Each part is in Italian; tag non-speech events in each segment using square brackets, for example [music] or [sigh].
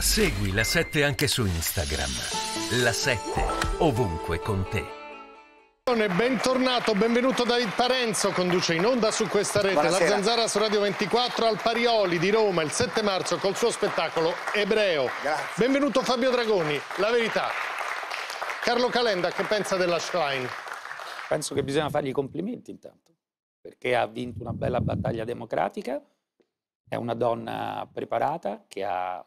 Segui la 7 anche su Instagram. La 7 ovunque con te. Bentornato, benvenuto David Parenzo, conduce in onda su questa rete Buonasera. La Zanzara su Radio 24 al Parioli di Roma il 7 marzo col suo spettacolo Ebreo. Grazie. Benvenuto Fabio Dragoni, La Verità. Carlo Calenda, che pensa della Schlein? Penso che bisogna fargli i complimenti intanto, perché ha vinto una bella battaglia democratica, è una donna preparata che ha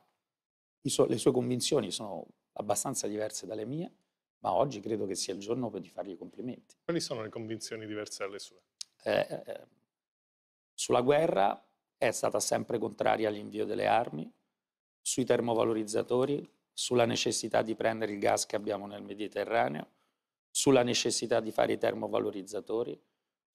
le sue convinzioni sono abbastanza diverse dalle mie, ma oggi credo che sia il giorno per fargli i complimenti. Quali sono le convinzioni diverse dalle sue? Eh, eh, eh, sulla guerra è stata sempre contraria all'invio delle armi, sui termovalorizzatori, sulla necessità di prendere il gas che abbiamo nel Mediterraneo, sulla necessità di fare i termovalorizzatori,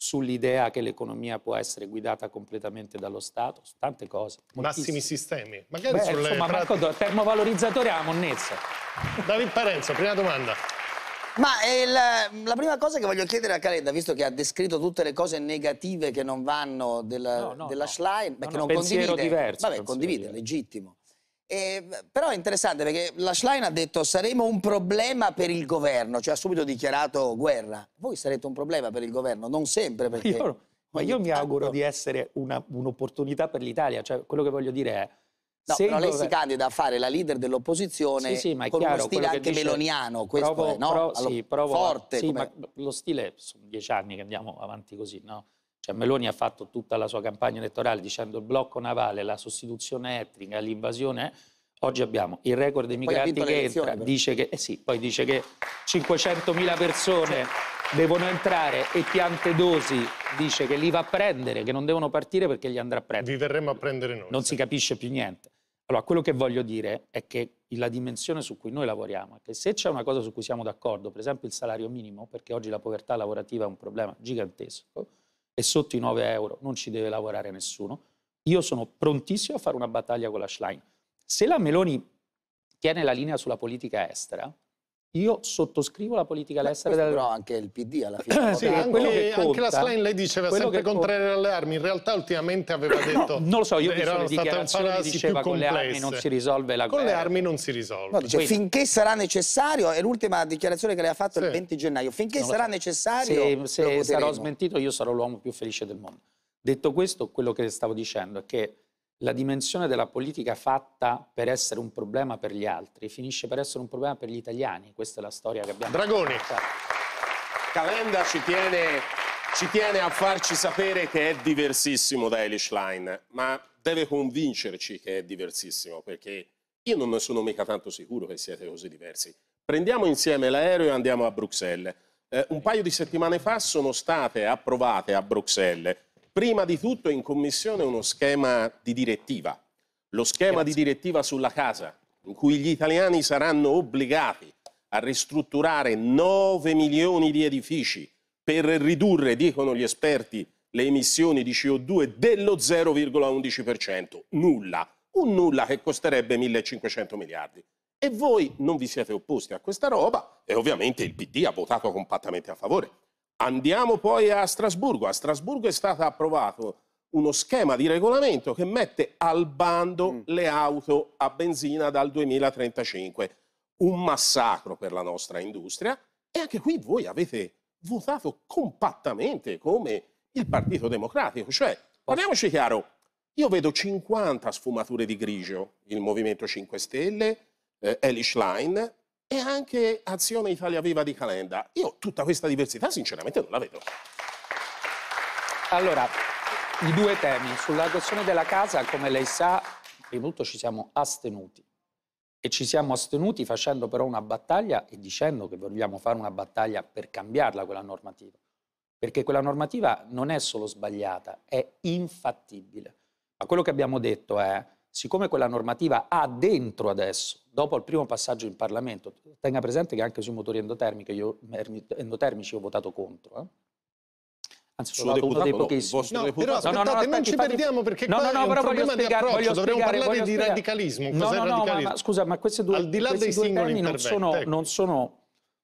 sull'idea che l'economia può essere guidata completamente dallo Stato, su tante cose. Massimi sistemi. Magari Beh, sulle insomma, Marco, termovalorizzatore a monnezza. David Parenzo, prima domanda. Ma eh, il, la prima cosa che voglio chiedere a Calenda, visto che ha descritto tutte le cose negative che non vanno del, no, no, della no. Schlein, beh, che non pensiero condivide, diverso, vabbè, condivide, diverso. legittimo. Eh, però è interessante perché la Schlein ha detto saremo un problema per il governo, cioè ha subito dichiarato guerra. Voi sarete un problema per il governo, non sempre perché... Io, ma io mi auguro tanto... di essere un'opportunità per l'Italia, cioè quello che voglio dire è... No, però lei si candida a fare la leader dell'opposizione sì, sì, ma è con chiaro, uno stile anche dice... meloniano, questo provo, è, no? Pro, sì, provo, forte. Sì, come... ma lo stile, sono dieci anni che andiamo avanti così, no? Cioè Meloni ha fatto tutta la sua campagna elettorale dicendo il blocco navale, la sostituzione etnica, l'invasione. Oggi abbiamo il record dei migranti che entra, dice che, eh sì, poi dice che 500.000 persone devono entrare e dosi dice che li va a prendere, che non devono partire perché li andrà a prendere. Vi verremo a prendere noi. Non sì. si capisce più niente. Allora, quello che voglio dire è che la dimensione su cui noi lavoriamo è che se c'è una cosa su cui siamo d'accordo, per esempio il salario minimo, perché oggi la povertà lavorativa è un problema gigantesco, è sotto i 9 euro, non ci deve lavorare nessuno. Io sono prontissimo a fare una battaglia con la Schlein. Se la Meloni tiene la linea sulla politica estera, io sottoscrivo la politica all'estero della... Però anche il PD alla fine. Eh, sì, anche, anche, la Slain lei diceva sempre contraria alle armi, in realtà ultimamente aveva detto... non lo so, io ho visto le dichiarazioni diceva con le armi non si risolve la guerra. Con le armi non si risolve. No, dice, finché sarà necessario, è l'ultima dichiarazione che lei ha fatto sì. il 20 gennaio, finché sarà necessario... Se, se sarò smentito io sarò l'uomo più felice del mondo. Detto questo, quello che stavo dicendo è che la dimensione della politica fatta per essere un problema per gli altri finisce per essere un problema per gli italiani. Questa è la storia che abbiamo. Dragoni, fatto. Calenda ci tiene, ci tiene, a farci sapere che è diversissimo da Elish Line, ma deve convincerci che è diversissimo perché io non ne sono mica tanto sicuro che siete così diversi. Prendiamo insieme l'aereo e andiamo a Bruxelles. Eh, un paio di settimane fa sono state approvate a Bruxelles Prima di tutto in commissione uno schema di direttiva, lo schema Grazie. di direttiva sulla casa, in cui gli italiani saranno obbligati a ristrutturare 9 milioni di edifici per ridurre, dicono gli esperti, le emissioni di CO2 dello 0,11%. Nulla, un nulla che costerebbe 1.500 miliardi. E voi non vi siete opposti a questa roba e ovviamente il PD ha votato compattamente a favore. Andiamo poi a Strasburgo. A Strasburgo è stato approvato uno schema di regolamento che mette al bando mm. le auto a benzina dal 2035. Un massacro per la nostra industria e anche qui voi avete votato compattamente come il Partito Democratico. Cioè, parliamoci chiaro, io vedo 50 sfumature di grigio, il Movimento 5 Stelle, eh, Elish Line, e anche Azione Italia Viva di Calenda. Io tutta questa diversità sinceramente non la vedo. Allora, i due temi. Sulla questione della casa, come lei sa, prima di tutto ci siamo astenuti. E ci siamo astenuti facendo però una battaglia e dicendo che vogliamo fare una battaglia per cambiarla quella normativa. Perché quella normativa non è solo sbagliata, è infattibile. Ma quello che abbiamo detto è siccome quella normativa ha dentro adesso, dopo il primo passaggio in Parlamento, tenga presente che anche sui motori endotermici io, endotermici ho votato contro, eh? Anzi, sono stato uno dei pochissimi. No, però aspettate, no, no, aspetti, non ci infatti... perdiamo perché no, no, no, però voglio spiegare, voglio Dovremmo spiegare, parlare di spiegare. radicalismo. No, no, no, ma, ma, scusa, ma queste due, Al di là dei singoli termini non sono, ecco. non sono,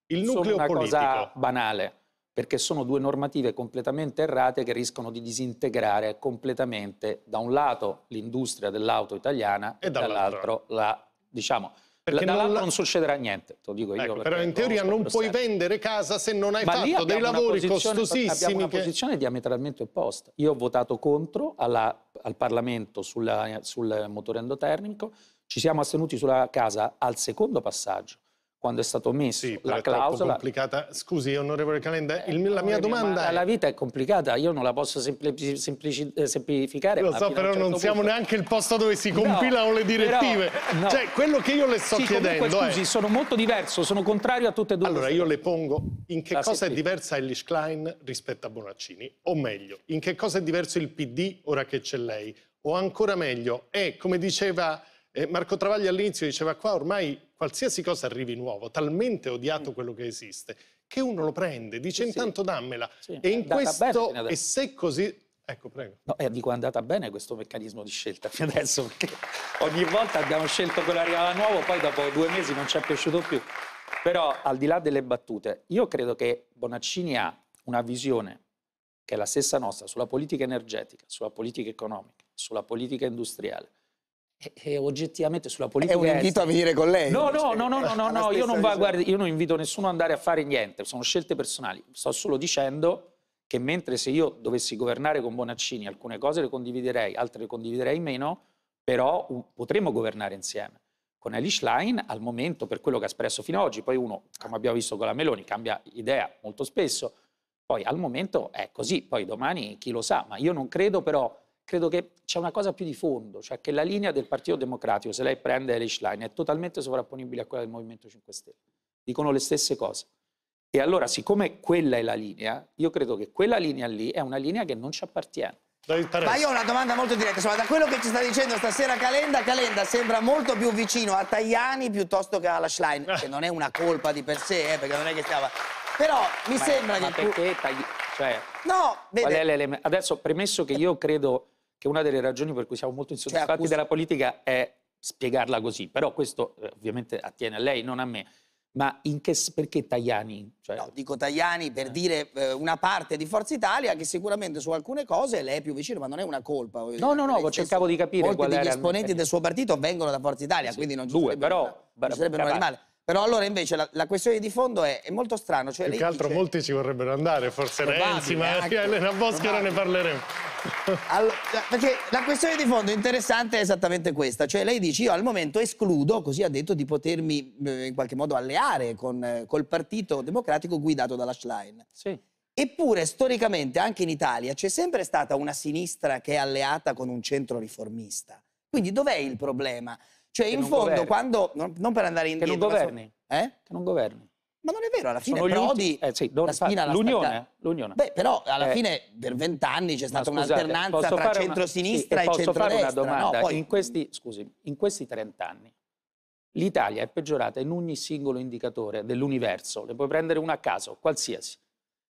Il nucleo sono una politico. cosa banale perché sono due normative completamente errate che rischiano di disintegrare completamente da un lato l'industria dell'auto italiana e, e dall'altro la, diciamo, perché dall'altro non, la... non succederà niente, lo dico io. Ecco, però in teoria non puoi vendere casa se non hai Ma fatto dei lavori costosissimi. Abbiamo una che... posizione diametralmente opposta. Io ho votato contro alla, al Parlamento sulla, sul motore endotermico, ci siamo astenuti sulla casa al secondo passaggio quando è stato messo sì, la clausola. complicata. Scusi, onorevole Calenda, il, la mia domanda ma è... La vita è complicata, io non la posso semplici, semplici, eh, semplificare. Lo so, però certo non punto... siamo neanche il posto dove si compilano no, le direttive. Però, no. Cioè, quello che io le sto sì, chiedendo comunque, scusi, è... sono molto diverso, sono contrario a tutte e due. Allora, io le pongo, in che la ah, cosa sentite. è diversa Elish Klein rispetto a Bonaccini? O meglio, in che cosa è diverso il PD ora che c'è lei? O ancora meglio, è, come diceva... Eh, Marco Travaglia all'inizio diceva qua ormai qualsiasi cosa arrivi nuovo, talmente odiato mm. quello che esiste, che uno lo prende, dice sì, intanto dammela. Sì, e in questo, e se così... Ecco, prego. No, eh, dico è andata bene questo meccanismo di scelta fino adesso, perché ogni volta abbiamo scelto quello che arrivava nuovo, poi dopo due mesi non ci è piaciuto più. Però, al di là delle battute, io credo che Bonaccini ha una visione che è la stessa nostra sulla politica energetica, sulla politica economica, sulla politica industriale, e oggettivamente sulla politica. È un invito a venire con lei. No, no, no, no, no, [laughs] io, non invito nessuno ad andare a fare niente, sono scelte personali. Sto solo dicendo che mentre se io dovessi governare con Bonaccini alcune cose le condividerei, altre le condividerei meno, però potremmo governare insieme. Con Elish Line al momento, per quello che ha espresso fino ad oggi, poi uno, come abbiamo visto con la Meloni, cambia idea molto spesso, poi al momento è così, poi domani chi lo sa, ma io non credo però credo che c'è una cosa più di fondo, cioè che la linea del Partito Democratico, se lei prende Elish Line, è totalmente sovrapponibile a quella del Movimento 5 Stelle. Dicono le stesse cose. E allora, siccome quella è la linea, io credo che quella linea lì è una linea che non ci appartiene. Ma io ho una domanda molto diretta, insomma, da quello che ci sta dicendo stasera Calenda, Calenda sembra molto più vicino a Tajani piuttosto che alla Schlein, [laughs] che non è una colpa di per sé, eh, perché non è che stava... Però mi ma, sembra ma che... Ma perché tu... Tagli... Cioè, no, vede... Adesso, premesso che io credo che una delle ragioni per cui siamo molto cioè, insoddisfatti cioè, accusa... della politica è spiegarla così, però questo eh, ovviamente attiene a lei, non a me. Ma che, perché Tajani? Cioè... No, dico Tajani per eh. dire eh, una parte di Forza Italia che sicuramente su alcune cose lei è più vicino, ma non è una colpa. No, no, no, cioè, cercavo di capire. Molti degli esponenti del suo partito vengono da Forza Italia, sì, quindi non ci due, sarebbe, però, una, però, non sarebbe nulla di male. Però allora invece la, la questione di fondo è, è molto strana. Cioè Più che altro dice... molti ci vorrebbero andare, forse Probabile, Renzi, ma ecco. anche, Elena Boschera ne parleremo. Allora, perché la questione di fondo interessante è esattamente questa. Cioè lei dice io al momento escludo, così ha detto, di potermi eh, in qualche modo alleare con, eh, col partito democratico guidato dalla Schlein. Sì. Eppure storicamente anche in Italia c'è sempre stata una sinistra che è alleata con un centro riformista. Quindi dov'è il problema? Cioè, in fondo, governi. quando... Non, non, per andare indietro... Che non governi. So, eh? Che non governi. Ma non è vero, alla fine Sono Prodi... Eh, sì, la spina l'unione, eh? l'unione. Beh, però alla eh. fine per vent'anni c'è stata un'alternanza tra centrosinistra una... sì, e posso centrodestra. Posso fare una domanda? No, poi... in, questi, scusi, in questi 30 anni l'Italia è peggiorata in ogni singolo indicatore dell'universo. Ne puoi prendere una a caso, qualsiasi.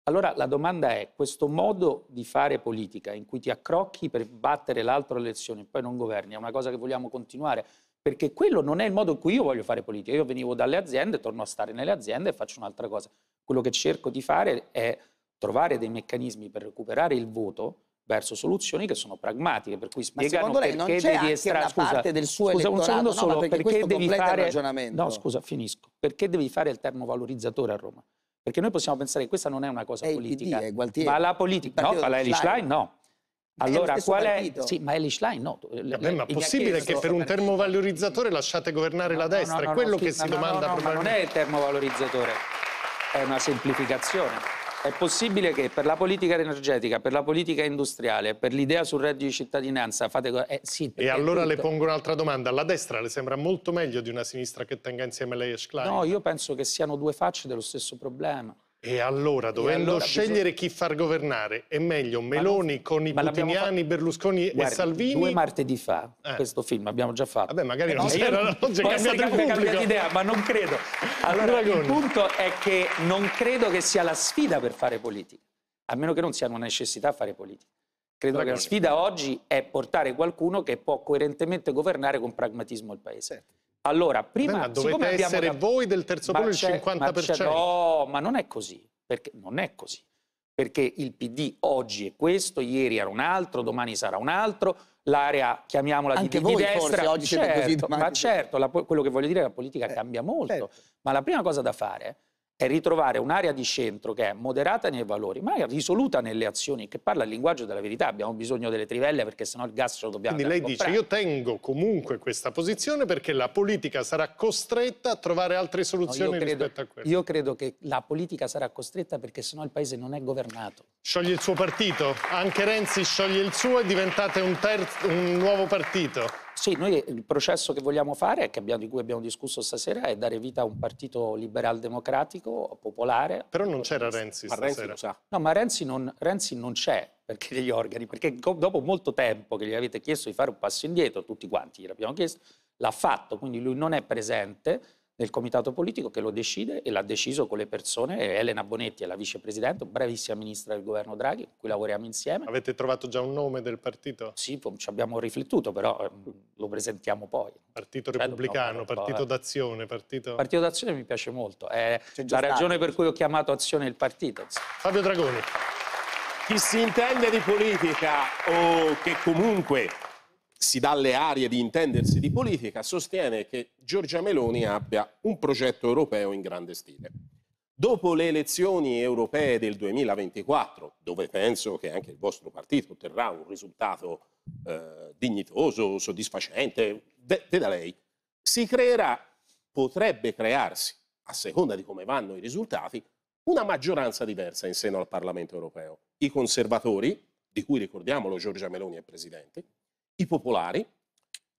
Allora la domanda è, questo modo di fare politica in cui ti accrocchi per battere l'altro alle elezioni e poi non governi, è una cosa che vogliamo continuare? perché quello non è il modo in cui io voglio fare politica. Io venivo dalle aziende, torno a stare nelle aziende e faccio un'altra cosa. Quello che cerco di fare è trovare dei meccanismi per recuperare il voto verso soluzioni che sono pragmatiche, per cui spiegano perché non c'è devi estrarre scusa, scusa un secondo no, solo perché, perché devi fare il ragionamento. No, scusa, finisco. Perché devi fare il termo valorizzatore a Roma? Perché noi possiamo pensare che questa non è una cosa è politica, PD, ma la politica no, la Schlein no. Allora, è partito. Sì, ma Eli Schlein no. Vabbè, ma è possibile che per un termovalorizzatore lasciate governare no, la destra? No, no, è quello che si domanda no, ma non è il termovalorizzatore, è una semplificazione. È possibile che per la politica energetica, per la politica industriale, per l'idea sul reddito di cittadinanza fate... Eh, sì, e allora tutto. le pongo un'altra domanda. La destra le sembra molto meglio di una sinistra che tenga insieme lei e Schlein? No, io penso che siano due facce dello stesso problema. E allora, dovendo e allora scegliere bisogna... chi far governare, è meglio Meloni non... con i putiniani, fa... Berlusconi Guardi, e Salvini? Due martedì fa, eh. questo film, abbiamo già fatto. Vabbè, magari eh, non si era io... oggi cambiato il pubblico. idea, ma non credo. Allora, il punto è che non credo che sia la sfida per fare politica, a meno che non sia una necessità fare politica. Credo Dragoni. che la sfida oggi è portare qualcuno che può coerentemente governare con pragmatismo il paese. Certo allora, prima... dovete essere da... voi del terzo polo il 50%. Ma no, ma non è così, perché non è così. Perché il PD oggi è questo, ieri era un altro, domani sarà un altro, l'area, chiamiamola Anche di, voi, di destra. Forse, oggi certo, così, domani. ma certo, la, quello che voglio dire è che la politica eh, cambia molto. Certo. Ma la prima cosa da fare è ritrovare un'area di centro che è moderata nei valori, ma è risoluta nelle azioni, che parla il linguaggio della verità. Abbiamo bisogno delle trivelle perché sennò il gas lo dobbiamo Quindi lei dice io tengo comunque questa posizione perché la politica sarà costretta a trovare altre soluzioni no, credo, rispetto a quelle. Io credo che la politica sarà costretta perché sennò il paese non è governato. Scioglie il suo partito? Anche Renzi scioglie il suo e diventate un, un nuovo partito. Sì, noi il processo che vogliamo fare, che abbiamo, di cui abbiamo discusso stasera, è dare vita a un partito liberal-democratico, popolare. Però non c'era Renzi stasera. Renzi no, ma Renzi non, Renzi non c'è perché degli organi, perché dopo molto tempo che gli avete chiesto di fare un passo indietro, tutti quanti gliel'abbiamo chiesto, l'ha fatto, quindi lui non è presente nel comitato politico che lo decide e l'ha deciso con le persone. Elena Bonetti è la vicepresidente, bravissima ministra del governo Draghi, con cui lavoriamo insieme. Avete trovato già un nome del partito? Sì, ci abbiamo riflettuto, però ehm, lo presentiamo poi. Partito Credo cioè, Repubblicano, no, Partito eh. d'Azione. Partito... partito d'Azione mi piace molto, è la ragione stato. per cui ho chiamato Azione il partito. Fabio Dragoni. Chi si intende di politica o che comunque si dà le arie di intendersi di politica, sostiene che Giorgia Meloni abbia un progetto europeo in grande stile. Dopo le elezioni europee del 2024, dove penso che anche il vostro partito otterrà un risultato eh, dignitoso, soddisfacente, detta da lei, si creerà, potrebbe crearsi, a seconda di come vanno i risultati, una maggioranza diversa in seno al Parlamento europeo. I conservatori, di cui ricordiamolo Giorgia Meloni è presidente, i popolari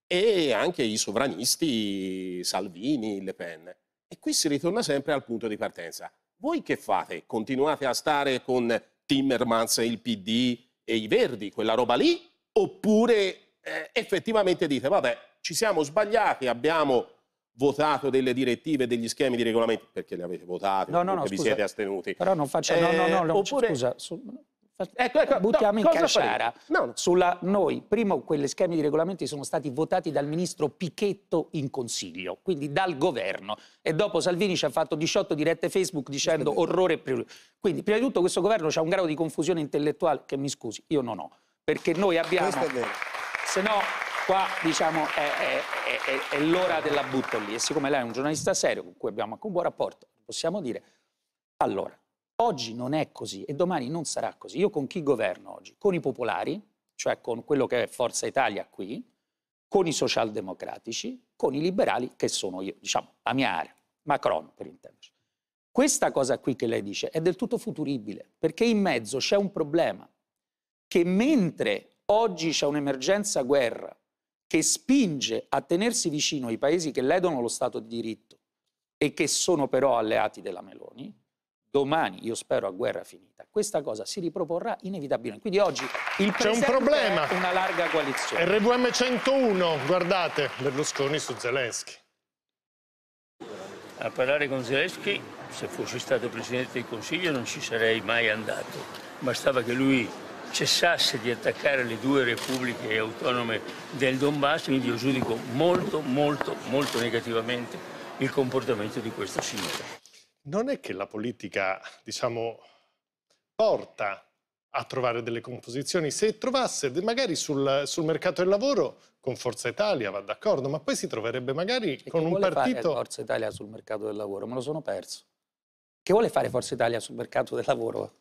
e anche i sovranisti Salvini, Le Pen. E qui si ritorna sempre al punto di partenza. Voi che fate? Continuate a stare con Timmermans, il PD e i Verdi, quella roba lì? Oppure eh, effettivamente dite, vabbè, ci siamo sbagliati, abbiamo votato delle direttive, degli schemi di regolamento, perché le avete votate, no, no, no, vi siete astenuti. Però non faccio... Eh, no, no, no, eh, oppure... scusa, Ecco, ecco, buttiamo no, in calciara. No, no. Sulla, noi, primo, quegli schemi di regolamenti sono stati votati dal ministro Pichetto in consiglio, quindi dal governo. E dopo Salvini ci ha fatto 18 dirette Facebook dicendo orrore e priori. Quindi, prima di tutto, questo governo ha un grado di confusione intellettuale che, mi scusi, io non ho. Perché noi ah, abbiamo... Questo è vero. Se no, qua, diciamo, è, è, è, è l'ora della butto lì. E siccome lei è un giornalista serio, con cui abbiamo anche un buon rapporto, possiamo dire... Allora, Oggi non è così e domani non sarà così. Io con chi governo oggi? Con i popolari, cioè con quello che è Forza Italia qui, con i socialdemocratici, con i liberali che sono io, diciamo, la mia area, Macron per intenderci. Questa cosa qui che lei dice è del tutto futuribile, perché in mezzo c'è un problema, che mentre oggi c'è un'emergenza guerra che spinge a tenersi vicino i paesi che ledono lo Stato di diritto e che sono però alleati della Meloni, domani, io spero a guerra finita, questa cosa si riproporrà inevitabilmente. Quindi oggi il C'è un problema. una larga coalizione. RVM 101, guardate, Berlusconi su Zelensky. A parlare con Zelensky, se fossi stato Presidente del Consiglio non ci sarei mai andato. Bastava che lui cessasse di attaccare le due repubbliche autonome del Donbass, quindi io giudico molto, molto, molto negativamente il comportamento di questo signore non è che la politica, diciamo, porta a trovare delle composizioni. Se trovasse, magari sul, sul mercato del lavoro, con Forza Italia va d'accordo, ma poi si troverebbe magari e con un partito... Che Forza Italia sul mercato del lavoro? Me lo sono perso. Che vuole fare Forza Italia sul mercato del lavoro?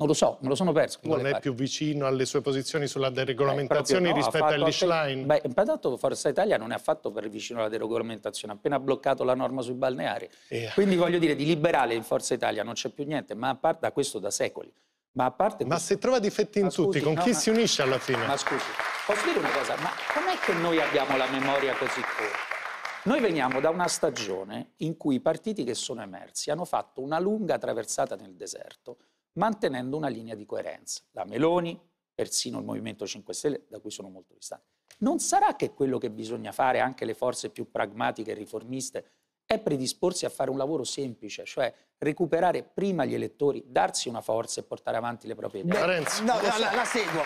Non lo so, me lo sono perso. Non è pare. più vicino alle sue posizioni sulla eh, deregolamentazione eh, no, rispetto fatto, all'Ischlein? Beh, intanto Forza Italia non è affatto per vicino alla deregolamentazione, ha appena bloccato la norma sui balneari. Eh. Quindi voglio dire, di liberale in Forza Italia non c'è più niente, ma a parte da questo da secoli. Ma, a parte ma questo... se trova difetti in tutti, scusi, con no, chi ma... si unisce alla fine? Ma scusi, posso dire una cosa? Ma com'è che noi abbiamo la memoria così corta? Noi veniamo da una stagione in cui i partiti che sono emersi hanno fatto una lunga traversata nel deserto mantenendo una linea di coerenza. La Meloni, persino il Movimento 5 Stelle, da cui sono molto distante. Non sarà che quello che bisogna fare, anche le forze più pragmatiche e riformiste, è predisporsi a fare un lavoro semplice, cioè recuperare prima gli elettori, darsi una forza e portare avanti le proprie idee. No, no, la, la seguo.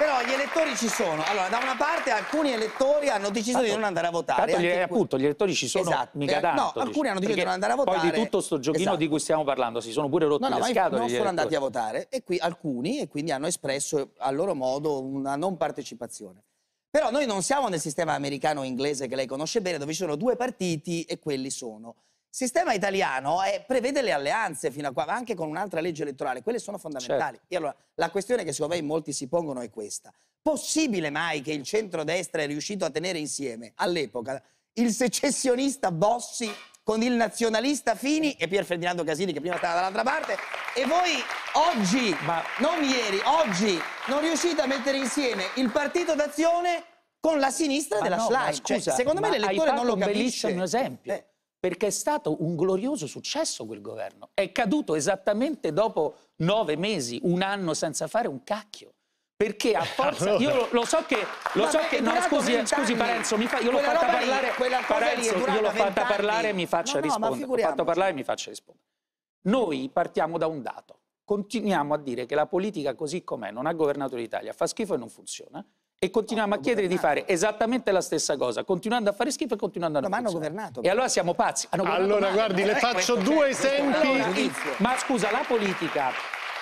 Però gli elettori ci sono. Allora, da una parte alcuni elettori hanno deciso tanto, di non andare a votare. Gli, appunto, gli elettori ci sono esatto. mica eh, tanto. No, alcuni dice. hanno deciso di non andare a votare. Poi di tutto questo giochino esatto. di cui stiamo parlando si sono pure rotti no, no, le scatole. Non sono andati a votare e qui alcuni e quindi hanno espresso a loro modo una non partecipazione. Però noi non siamo nel sistema americano-inglese che lei conosce bene, dove ci sono due partiti e quelli sono sistema italiano è, eh, prevede le alleanze fino a qua, anche con un'altra legge elettorale, quelle sono fondamentali. Certo. E allora la questione che secondo me in molti si pongono è questa. Possibile mai che il centrodestra è riuscito a tenere insieme all'epoca il secessionista Bossi con il nazionalista Fini e Pier Ferdinando Casini che prima stava dall'altra parte e voi oggi, Ma... non ieri, oggi non riuscite a mettere insieme il partito d'azione con la sinistra ma della no, slide. Cioè, secondo me l'elettore non lo capisce. un bellissimo esempio. Eh perché è stato un glorioso successo quel governo. È caduto esattamente dopo nove mesi, un anno senza fare un cacchio. Perché a [laughs] forza. Io lo, lo so che. Lo so che no, scusi, eh, scusi Parenzo, fa, io l'ho fatta parlare. Parenzo, io l'ho fatta parlare e mi faccia no, rispondere. No, l'ho fatta parlare e mi faccia rispondere. Noi partiamo da un dato. Continuiamo a dire che la politica così com'è non ha governato l'Italia, fa schifo e non funziona e continuiamo a chiedere governato. di fare esattamente la stessa cosa, continuando a fare schifo e continuando a non Ma hanno governato. E allora siamo pazzi. allora, male. guardi, le eh, faccio due esempi. Allora, ma scusa, la politica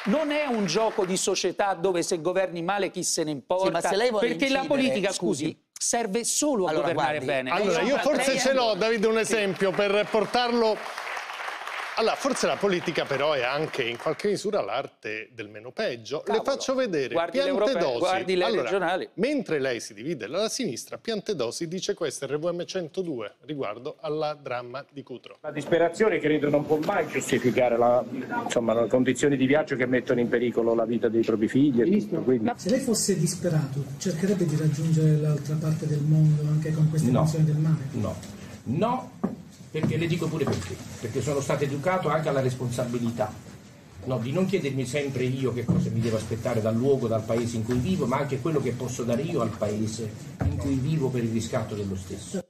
non è un gioco di società dove se governi male chi se ne importa. Sì, se perché incidere, la politica, scusi, scusi serve solo a allora, governare guardi, bene. Allora, io forse ce l'ho, Davide, un esempio sì. per portarlo allora, forse la politica però è anche in qualche misura l'arte del meno peggio. Cavolo. Le faccio vedere guardi Piantedosi. Guardi le allora, regionali. Mentre lei si divide dalla sinistra, piante dosi dice questo RVM 102 riguardo alla dramma di Cutro. La disperazione credo non può mai giustificare la, insomma, le condizioni di viaggio che mettono in pericolo la vita dei propri figli. Tutto, quindi... Se lei fosse disperato, cercherebbe di raggiungere l'altra parte del mondo anche con queste no. del mare? No. No, perché le dico pure perché, perché sono stato educato anche alla responsabilità, no, di non chiedermi sempre io che cosa mi devo aspettare dal luogo, dal paese in cui vivo, ma anche quello che posso dare io al paese in cui vivo per il riscatto dello stesso.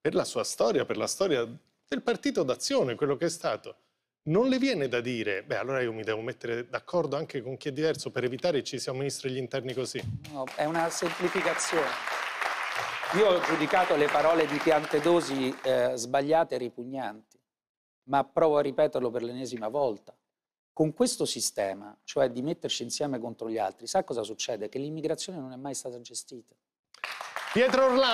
Per la sua storia, per la storia del partito d'azione, quello che è stato, non le viene da dire, beh allora io mi devo mettere d'accordo anche con chi è diverso per evitare che ci sia un ministro degli interni così? No, è una semplificazione. Io ho giudicato le parole di Piantedosi eh, sbagliate e ripugnanti, ma provo a ripeterlo per l'ennesima volta. Con questo sistema, cioè di metterci insieme contro gli altri, sa cosa succede? Che l'immigrazione non è mai stata gestita. Pietro Orlando.